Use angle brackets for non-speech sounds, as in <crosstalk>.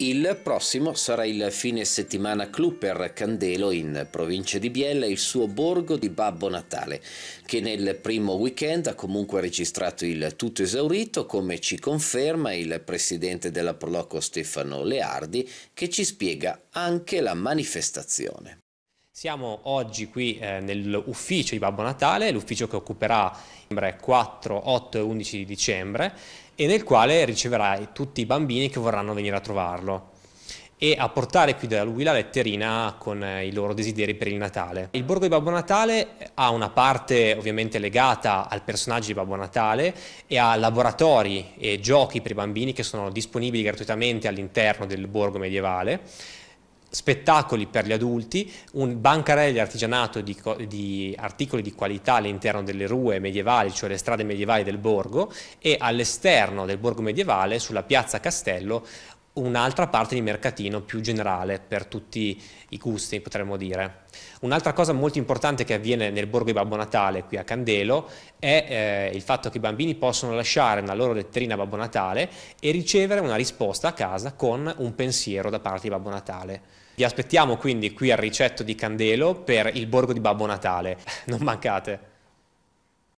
Il prossimo sarà il fine settimana club per Candelo in provincia di Biella, il suo borgo di Babbo Natale, che nel primo weekend ha comunque registrato il tutto esaurito, come ci conferma il presidente della Proloco Stefano Leardi, che ci spiega anche la manifestazione. Siamo oggi qui eh, nell'ufficio di Babbo Natale, l'ufficio che occuperà 4, 8 e 11 di dicembre e nel quale riceverai tutti i bambini che vorranno venire a trovarlo e a portare qui da lui la letterina con eh, i loro desideri per il Natale. Il borgo di Babbo Natale eh, ha una parte ovviamente legata al personaggio di Babbo Natale e ha laboratori e giochi per i bambini che sono disponibili gratuitamente all'interno del borgo medievale spettacoli per gli adulti, un bancarelli di artigianato di, di, articoli di qualità all'interno delle rue medievali, cioè le strade medievali del borgo e all'esterno del borgo medievale, sulla piazza Castello, un'altra parte di mercatino più generale per tutti i gusti, potremmo dire. Un'altra cosa molto importante che avviene nel borgo di Babbo Natale, qui a Candelo, è eh, il fatto che i bambini possono lasciare una loro letterina a Babbo Natale e ricevere una risposta a casa con un pensiero da parte di Babbo Natale. Vi aspettiamo quindi qui al ricetto di Candelo per il borgo di Babbo Natale. <laughs> Non mancate!